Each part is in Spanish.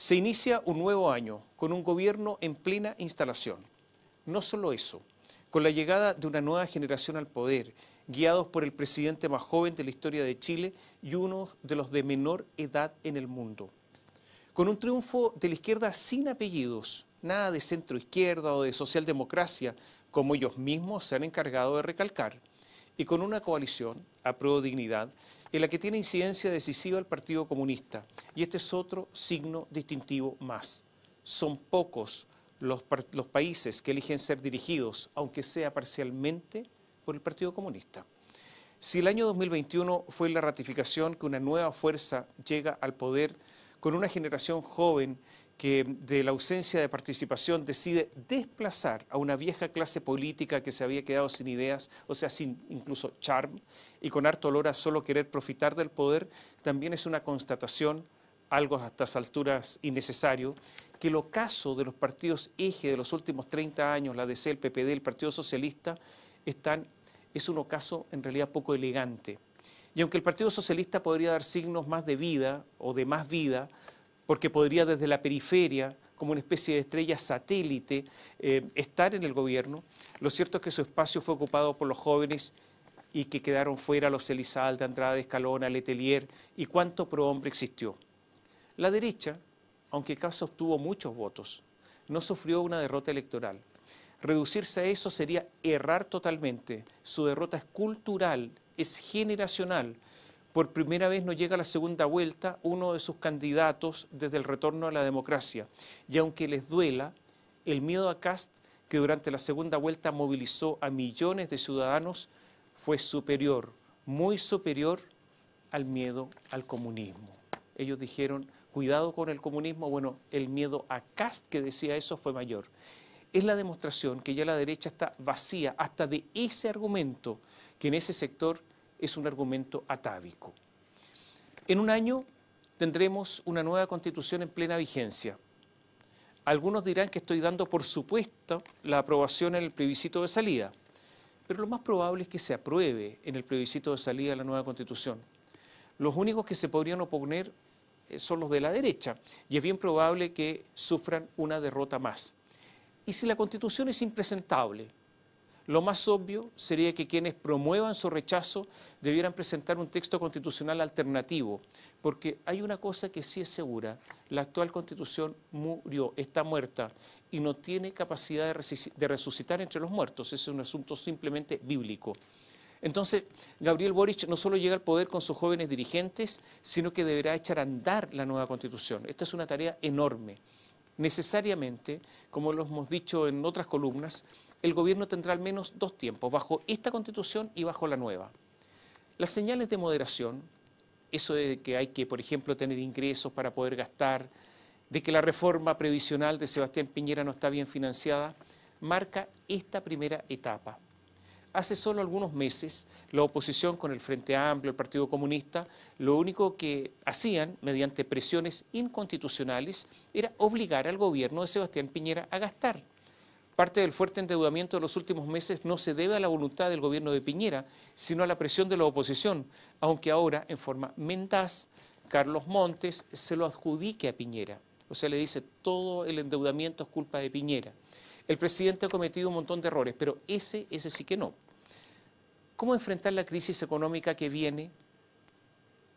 Se inicia un nuevo año con un gobierno en plena instalación. No solo eso, con la llegada de una nueva generación al poder, guiados por el presidente más joven de la historia de Chile y uno de los de menor edad en el mundo. Con un triunfo de la izquierda sin apellidos, nada de centro izquierda o de socialdemocracia, como ellos mismos se han encargado de recalcar, y con una coalición a de dignidad en la que tiene incidencia decisiva el Partido Comunista. Y este es otro signo distintivo más. Son pocos los, países que eligen ser dirigidos, aunque sea parcialmente, por el Partido Comunista. Si el año 2021 fue la ratificación que una nueva fuerza llega al poder con una generación joven que de la ausencia de participación decide desplazar a una vieja clase política que se había quedado sin ideas, o sea, sin incluso charm, y con harto olor a solo querer profitar del poder, también es una constatación, algo hasta las alturas innecesario, que el ocaso de los partidos eje de los últimos 30 años, la DC, el PPD, el Partido Socialista, están, es un ocaso en realidad poco elegante. Y aunque el Partido Socialista podría dar signos más de vida o de más vida, porque podría desde la periferia, como una especie de estrella satélite, eh, estar en el gobierno. Lo cierto es que su espacio fue ocupado por los jóvenes y que quedaron fuera los Elizalde, Andrade, Escalona, Letelier y cuánto prohombre existió. La derecha, aunque caso obtuvo muchos votos, no sufrió una derrota electoral. Reducirse a eso sería errar totalmente. Su derrota es cultural, es generacional por primera vez no llega a la segunda vuelta uno de sus candidatos desde el retorno a la democracia. Y aunque les duela, el miedo a Cast, que durante la segunda vuelta movilizó a millones de ciudadanos, fue superior, muy superior al miedo al comunismo. Ellos dijeron, cuidado con el comunismo, bueno, el miedo a Cast que decía eso fue mayor. Es la demostración que ya la derecha está vacía hasta de ese argumento que en ese sector es un argumento atávico. En un año tendremos una nueva constitución en plena vigencia. Algunos dirán que estoy dando por supuesto la aprobación en el plebiscito de salida, pero lo más probable es que se apruebe en el plebiscito de salida la nueva constitución. Los únicos que se podrían oponer eh, son los de la derecha y es bien probable que sufran una derrota más. Y si la constitución es impresentable, lo más obvio sería que quienes promuevan su rechazo debieran presentar un texto constitucional alternativo, porque hay una cosa que sí es segura, la actual constitución murió, está muerta y no tiene capacidad de resucitar entre los muertos, es un asunto simplemente bíblico. Entonces, Gabriel Boric no solo llega al poder con sus jóvenes dirigentes, sino que deberá echar a andar la nueva constitución. Esta es una tarea enorme. Necesariamente, como lo hemos dicho en otras columnas, el gobierno tendrá al menos dos tiempos, bajo esta constitución y bajo la nueva. Las señales de moderación, eso de que hay que, por ejemplo, tener ingresos para poder gastar, de que la reforma previsional de Sebastián Piñera no está bien financiada, marca esta primera etapa. Hace solo algunos meses, la oposición con el Frente Amplio, el Partido Comunista, lo único que hacían mediante presiones inconstitucionales era obligar al gobierno de Sebastián Piñera a gastar. Parte del fuerte endeudamiento de los últimos meses no se debe a la voluntad del gobierno de Piñera, sino a la presión de la oposición, aunque ahora, en forma mendaz, Carlos Montes se lo adjudique a Piñera. O sea, le dice, todo el endeudamiento es culpa de Piñera. El presidente ha cometido un montón de errores, pero ese, ese sí que no. ¿Cómo enfrentar la crisis económica que viene?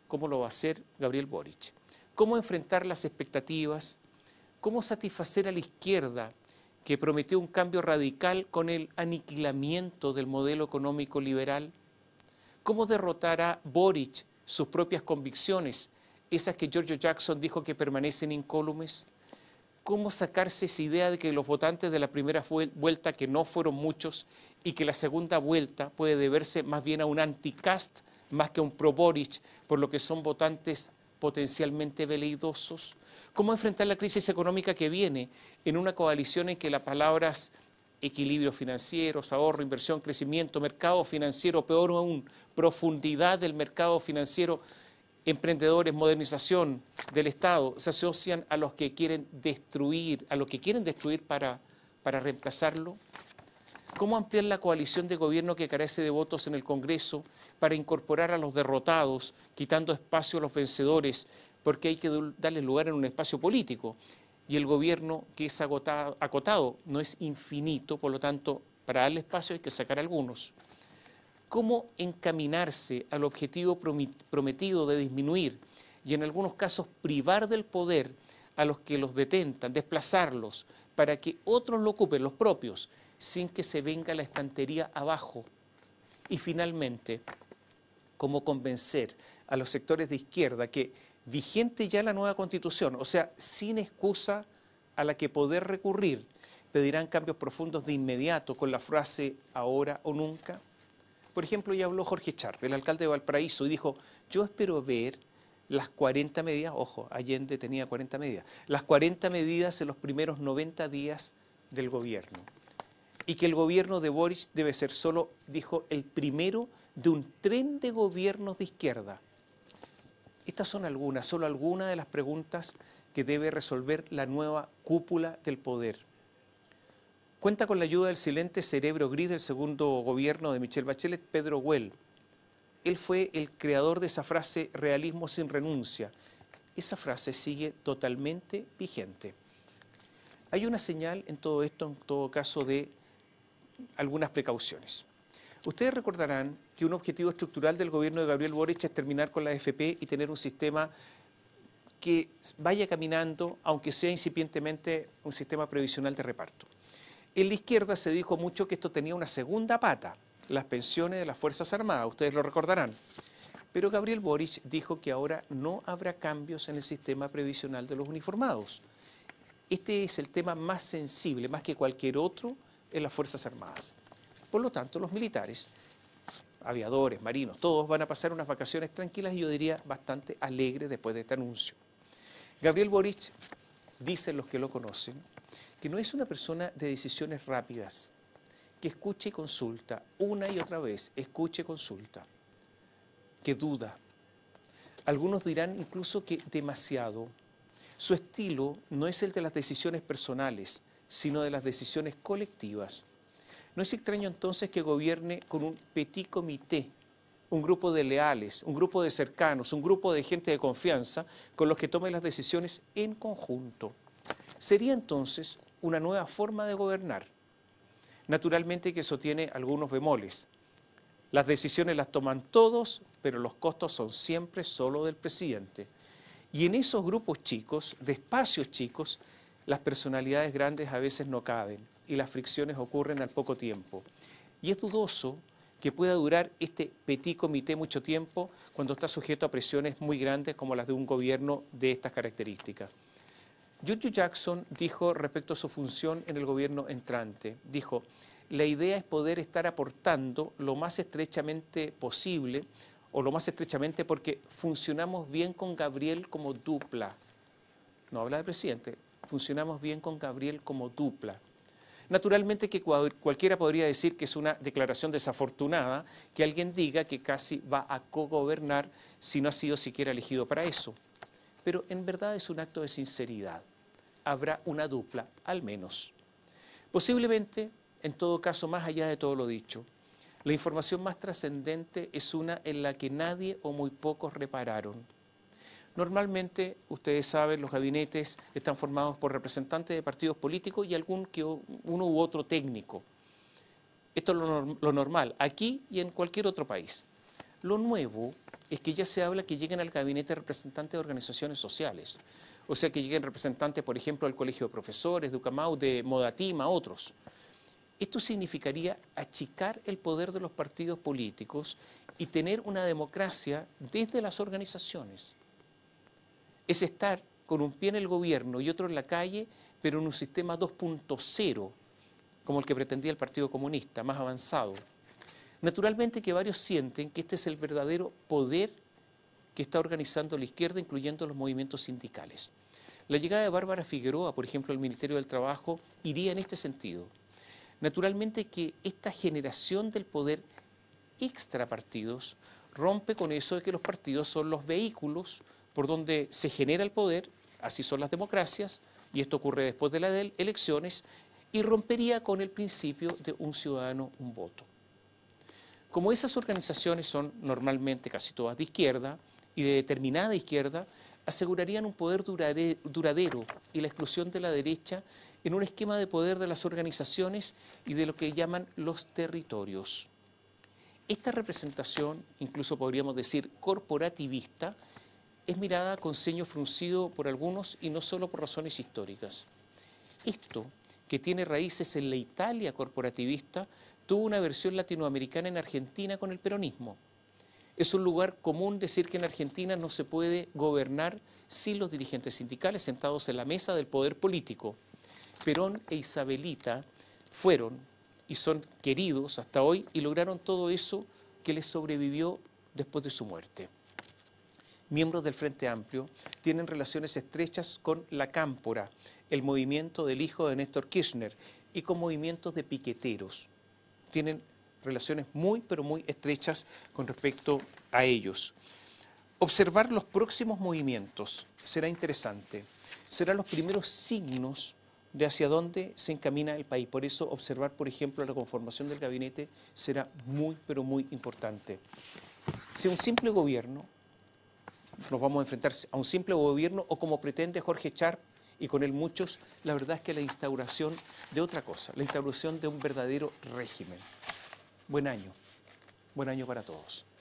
¿Cómo lo va a hacer Gabriel Boric? ¿Cómo enfrentar las expectativas? ¿Cómo satisfacer a la izquierda que prometió un cambio radical con el aniquilamiento del modelo económico liberal? ¿Cómo derrotará Boric sus propias convicciones, esas que George Jackson dijo que permanecen incólumes? ¿Cómo sacarse esa idea de que los votantes de la primera vuelta, que no fueron muchos, y que la segunda vuelta puede deberse más bien a un anticast más que a un pro-Boric, por lo que son votantes potencialmente veleidosos? ¿Cómo enfrentar la crisis económica que viene en una coalición en que las palabras equilibrio financiero, ahorro, inversión, crecimiento, mercado financiero, peor aún, profundidad del mercado financiero, emprendedores, modernización del Estado, se asocian a los que quieren destruir, a los que quieren destruir para, para reemplazarlo? cómo ampliar la coalición de gobierno que carece de votos en el Congreso para incorporar a los derrotados, quitando espacio a los vencedores, porque hay que darle lugar en un espacio político. Y el gobierno que es agotado, acotado no es infinito, por lo tanto, para darle espacio hay que sacar algunos. ¿Cómo encaminarse al objetivo prometido de disminuir y en algunos casos privar del poder a los que los detentan, desplazarlos, para que otros lo ocupen, los propios? sin que se venga la estantería abajo. Y finalmente, cómo convencer a los sectores de izquierda que vigente ya la nueva constitución, o sea, sin excusa a la que poder recurrir, pedirán cambios profundos de inmediato con la frase ahora o nunca. Por ejemplo, ya habló Jorge Char, el alcalde de Valparaíso, y dijo, yo espero ver las 40 medidas, ojo, Allende tenía 40 medidas, las 40 medidas en los primeros 90 días del gobierno y que el gobierno de Boris debe ser solo, dijo, el primero de un tren de gobiernos de izquierda. Estas son algunas, solo algunas de las preguntas que debe resolver la nueva cúpula del poder. Cuenta con la ayuda del silente cerebro gris del segundo gobierno de Michelle Bachelet, Pedro Huel. Él fue el creador de esa frase realismo sin renuncia. Esa frase sigue totalmente vigente. Hay una señal en todo esto, en todo caso, de algunas precauciones. Ustedes recordarán que un objetivo estructural del gobierno de Gabriel Boric es terminar con la FP y tener un sistema que vaya caminando, aunque sea incipientemente un sistema previsional de reparto. En la izquierda se dijo mucho que esto tenía una segunda pata, las pensiones de las Fuerzas Armadas, ustedes lo recordarán. Pero Gabriel Boric dijo que ahora no habrá cambios en el sistema previsional de los uniformados. Este es el tema más sensible, más que cualquier otro, en las Fuerzas Armadas. Por lo tanto, los militares, aviadores, marinos, todos van a pasar unas vacaciones tranquilas y yo diría bastante alegres después de este anuncio. Gabriel Boric, dicen los que lo conocen, que no es una persona de decisiones rápidas, que escucha y consulta una y otra vez, escucha y consulta, que duda. Algunos dirán incluso que demasiado. Su estilo no es el de las decisiones personales, sino de las decisiones colectivas. No es extraño entonces que gobierne con un petit comité, un grupo de leales, un grupo de cercanos, un grupo de gente de confianza con los que tome las decisiones en conjunto. Sería entonces una nueva forma de gobernar. Naturalmente que eso tiene algunos bemoles. Las decisiones las toman todos, pero los costos son siempre solo del presidente. Y en esos grupos chicos, de espacios chicos, las personalidades grandes a veces no caben y las fricciones ocurren al poco tiempo. Y es dudoso que pueda durar este petit comité mucho tiempo cuando está sujeto a presiones muy grandes como las de un gobierno de estas características. George Jackson dijo respecto a su función en el gobierno entrante, dijo, la idea es poder estar aportando lo más estrechamente posible, o lo más estrechamente porque funcionamos bien con Gabriel como dupla. No habla de presidente, funcionamos bien con Gabriel como dupla. Naturalmente que cualquiera podría decir que es una declaración desafortunada que alguien diga que casi va a cogobernar si no ha sido siquiera elegido para eso. Pero en verdad es un acto de sinceridad. Habrá una dupla, al menos. Posiblemente, en todo caso, más allá de todo lo dicho, la información más trascendente es una en la que nadie o muy pocos repararon. Normalmente, ustedes saben, los gabinetes están formados por representantes de partidos políticos y algún que uno u otro técnico. Esto es lo, lo normal, aquí y en cualquier otro país. Lo nuevo es que ya se habla que lleguen al gabinete representantes de organizaciones sociales. O sea, que lleguen representantes, por ejemplo, del Colegio de Profesores, de UCAMAU, de Modatima, otros. Esto significaría achicar el poder de los partidos políticos y tener una democracia desde las organizaciones es estar con un pie en el gobierno y otro en la calle, pero en un sistema 2.0, como el que pretendía el Partido Comunista, más avanzado. Naturalmente que varios sienten que este es el verdadero poder que está organizando la izquierda, incluyendo los movimientos sindicales. La llegada de Bárbara Figueroa, por ejemplo, al Ministerio del Trabajo, iría en este sentido. Naturalmente que esta generación del poder extra partidos rompe con eso de que los partidos son los vehículos por donde se genera el poder, así son las democracias, y esto ocurre después de las elecciones, y rompería con el principio de un ciudadano, un voto. Como esas organizaciones son normalmente casi todas de izquierda y de determinada izquierda, asegurarían un poder duradero y la exclusión de la derecha en un esquema de poder de las organizaciones y de lo que llaman los territorios. Esta representación, incluso podríamos decir corporativista, es mirada con ceño fruncido por algunos y no solo por razones históricas. Esto, que tiene raíces en la Italia corporativista, tuvo una versión latinoamericana en Argentina con el peronismo. Es un lugar común decir que en Argentina no se puede gobernar sin los dirigentes sindicales sentados en la mesa del poder político. Perón e Isabelita fueron y son queridos hasta hoy y lograron todo eso que les sobrevivió después de su muerte miembros del Frente Amplio, tienen relaciones estrechas con la Cámpora, el movimiento del hijo de Néstor Kirchner, y con movimientos de piqueteros. Tienen relaciones muy, pero muy estrechas con respecto a ellos. Observar los próximos movimientos será interesante. Serán los primeros signos de hacia dónde se encamina el país. Por eso observar, por ejemplo, la conformación del gabinete será muy, pero muy importante. Si un simple gobierno nos vamos a enfrentar a un simple gobierno o como pretende Jorge Char y con él muchos, la verdad es que la instauración de otra cosa, la instauración de un verdadero régimen. Buen año, buen año para todos.